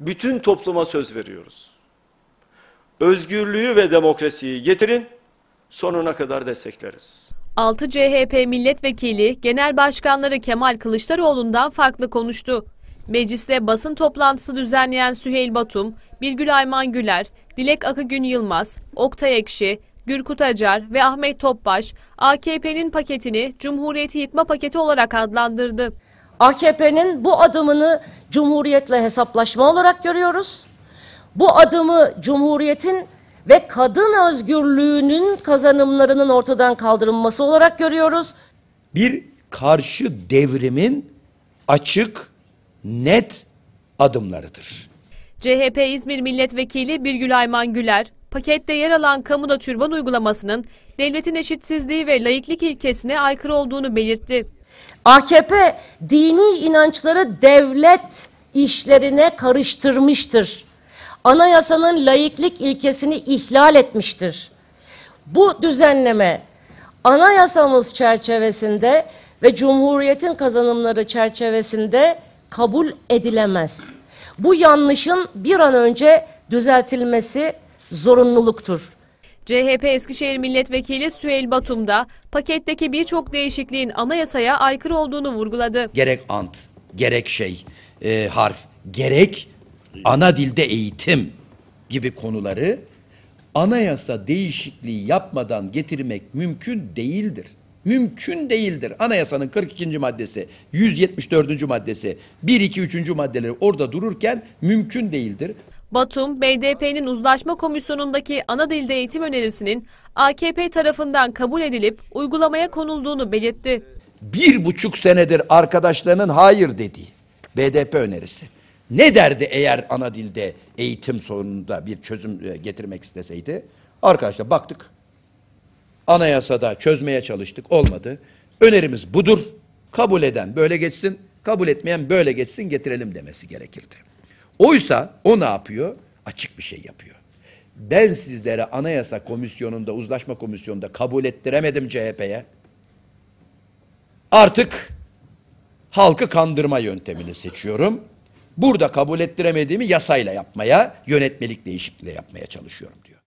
bütün topluma söz veriyoruz. Özgürlüğü ve demokrasiyi getirin, sonuna kadar destekleriz. 6 CHP milletvekili genel başkanları Kemal Kılıçdaroğlu'ndan farklı konuştu. Mecliste basın toplantısı düzenleyen Süheyl Batum, Birgül Ayman Güler, Dilek Akıgün Yılmaz, Oktay Ekşi, Gürkut Acar ve Ahmet Topbaş AKP'nin paketini Cumhuriyeti yıkma paketi olarak adlandırdı. AKP'nin bu adımını cumhuriyetle hesaplaşma olarak görüyoruz. Bu adımı cumhuriyetin ve kadın özgürlüğünün kazanımlarının ortadan kaldırılması olarak görüyoruz. Bir karşı devrimin açık, net adımlarıdır. CHP İzmir Milletvekili Birgül Ayman Güler, pakette yer alan kamuda türban uygulamasının devletin eşitsizliği ve layıklık ilkesine aykırı olduğunu belirtti. AKP dini inançları devlet işlerine karıştırmıştır. Anayasanın layıklık ilkesini ihlal etmiştir. Bu düzenleme anayasamız çerçevesinde ve Cumhuriyet'in kazanımları çerçevesinde kabul edilemez. Bu yanlışın bir an önce düzeltilmesi zorunluluktur. CHP Eskişehir Milletvekili Süheyl Batum da paketteki birçok değişikliğin anayasaya aykırı olduğunu vurguladı. Gerek ant, gerek şey, e, harf, gerek ana dilde eğitim gibi konuları anayasa değişikliği yapmadan getirmek mümkün değildir. Mümkün değildir. Anayasanın 42. maddesi, 174. maddesi, 1, 2, 3. maddeleri orada dururken mümkün değildir. Batum, BDP'nin uzlaşma komisyonundaki ana dilde eğitim önerisinin AKP tarafından kabul edilip uygulamaya konulduğunu belirtti. Bir buçuk senedir arkadaşlarının hayır dediği BDP önerisi. Ne derdi eğer ana dilde eğitim sorununda bir çözüm e, getirmek isteseydi? Arkadaşlar baktık. Anayasada çözmeye çalıştık. Olmadı. Önerimiz budur. Kabul eden böyle geçsin, kabul etmeyen böyle geçsin getirelim demesi gerekirdi. Oysa o ne yapıyor? Açık bir şey yapıyor. Ben sizlere anayasa komisyonunda, uzlaşma komisyonunda kabul ettiremedim CHP'ye. Artık halkı kandırma yöntemini seçiyorum. Burada kabul ettiremediğimi yasayla yapmaya, yönetmelik değişikliğiyle yapmaya çalışıyorum diyor.